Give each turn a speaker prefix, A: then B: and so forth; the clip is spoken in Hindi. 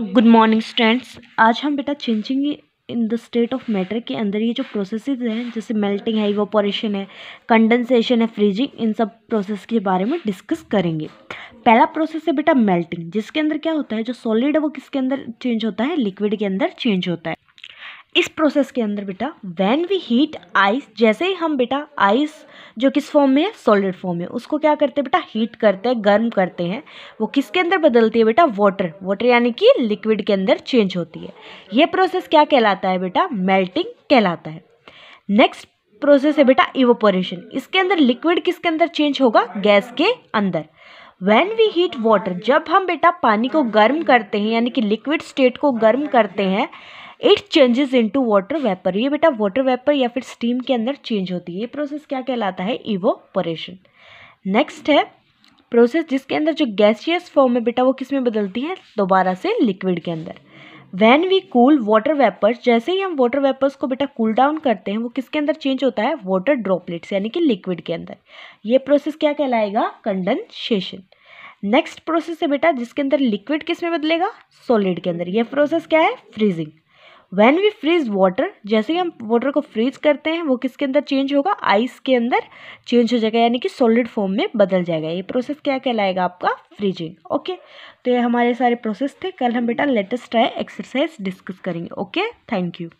A: गुड मॉर्निंग स्टूडेंट्स आज हम बेटा changing in the state of matter के अंदर ये जो प्रोसेसेस हैं जैसे मेल्टिंग है इवोपोरेशन है कंडेंसेशन है फ्रीजिंग इन सब प्रोसेस के बारे में डिस्कस करेंगे पहला प्रोसेस है बेटा मेल्टिंग जिसके अंदर क्या होता है जो सॉलिड है वो किसके अंदर चेंज होता है लिक्विड के अंदर चेंज होता है इस प्रोसेस के अंदर बेटा वैन वी हीट आइस जैसे ही हम बेटा आइस जो किस फॉर्म में है सॉलिड फॉर्म में उसको क्या करते हैं बेटा हीट करते हैं गर्म करते हैं वो किसके अंदर बदलती है बेटा वाटर वाटर यानी कि लिक्विड के अंदर चेंज होती है ये प्रोसेस क्या कहलाता है बेटा मेल्टिंग कहलाता है नेक्स्ट प्रोसेस है बेटा इवोपोरेशन इसके अंदर लिक्विड किसके अंदर चेंज होगा गैस के अंदर वैन वी हीट water, जब हम बेटा पानी को गर्म करते हैं यानी कि लिक्विड स्टेट को गर्म करते हैं it changes into water vapour ये बेटा वाटर वेपर या फिर स्टीम के अंदर चेंज होती है ये प्रोसेस क्या कहलाता है इवोपोरेशन नेक्स्ट है प्रोसेस जिसके अंदर जो गैसियस फॉर्म है बेटा वो किस में बदलती है दोबारा से लिक्विड के अंदर when we cool water vapours जैसे ही हम वाटर वेपर्स को बेटा कूल डाउन करते हैं वो किसके अंदर चेंज होता है वाटर ड्रॉपलेट्स यानी कि लिक्विड के अंदर ये प्रोसेस क्या कहलाएगा कंडेंसेशन नेक्स्ट प्रोसेस है बेटा जिसके अंदर लिक्विड किस में बदलेगा सॉलिड के अंदर यह प्रोसेस क्या है freezing when we freeze water जैसे ही हम वाटर को फ्रीज करते हैं वो किसके अंदर चेंज होगा आइस के अंदर चेंज हो जाएगा यानी कि सॉलिड फॉर्म में बदल जाएगा ये प्रोसेस क्या कहलाएगा आपका फ्रीजिंग ओके तो ये हमारे सारे प्रोसेस थे कल हम बेटा लेटेस्ट ट्राई एक्सरसाइज डिस्कस करेंगे ओके थैंक यू